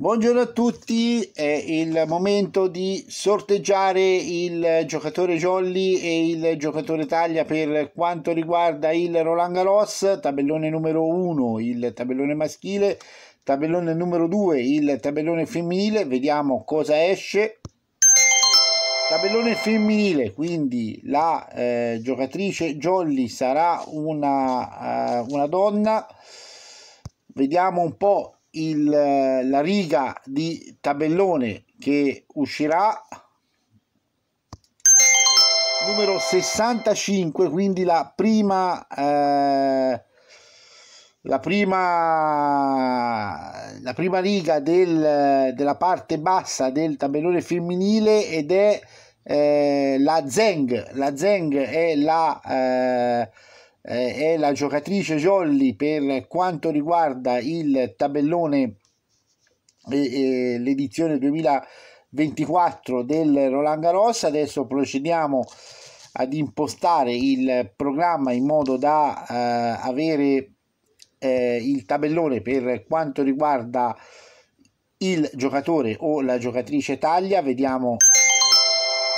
Buongiorno a tutti, è il momento di sorteggiare il giocatore Jolly e il giocatore Taglia per quanto riguarda il Roland Garros, tabellone numero 1 il tabellone maschile, tabellone numero 2 il tabellone femminile, vediamo cosa esce. Tabellone femminile, quindi la eh, giocatrice Jolly sarà una, eh, una donna, vediamo un po' il, eh, la riga di tabellone che uscirà numero 65 quindi la prima eh, la prima la prima riga del, della parte bassa del tabellone femminile ed è eh, la Zeng la Zeng è la eh, eh, è la giocatrice Jolly per quanto riguarda il tabellone eh, eh, l'edizione 2024 del Roland Garros adesso procediamo ad impostare il programma in modo da eh, avere eh, il tabellone per quanto riguarda il giocatore o la giocatrice taglia vediamo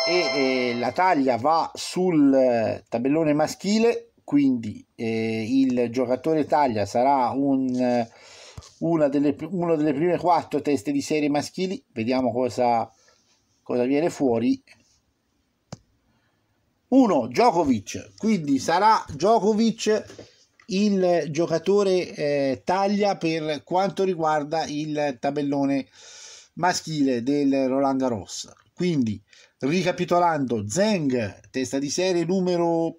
e, e la taglia va sul eh, tabellone maschile quindi eh, il giocatore Taglia sarà un, una delle, uno delle prime quattro teste di serie maschili, vediamo cosa, cosa viene fuori. 1 Djokovic, quindi sarà Djokovic il giocatore eh, taglia per quanto riguarda il tabellone maschile del Roland Garros. Quindi, ricapitolando, Zeng, testa di serie numero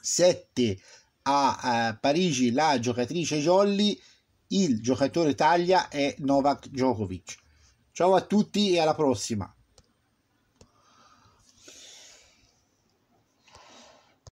7 a eh, Parigi la giocatrice Jolly, il giocatore taglia è Novak Djokovic. Ciao a tutti e alla prossima!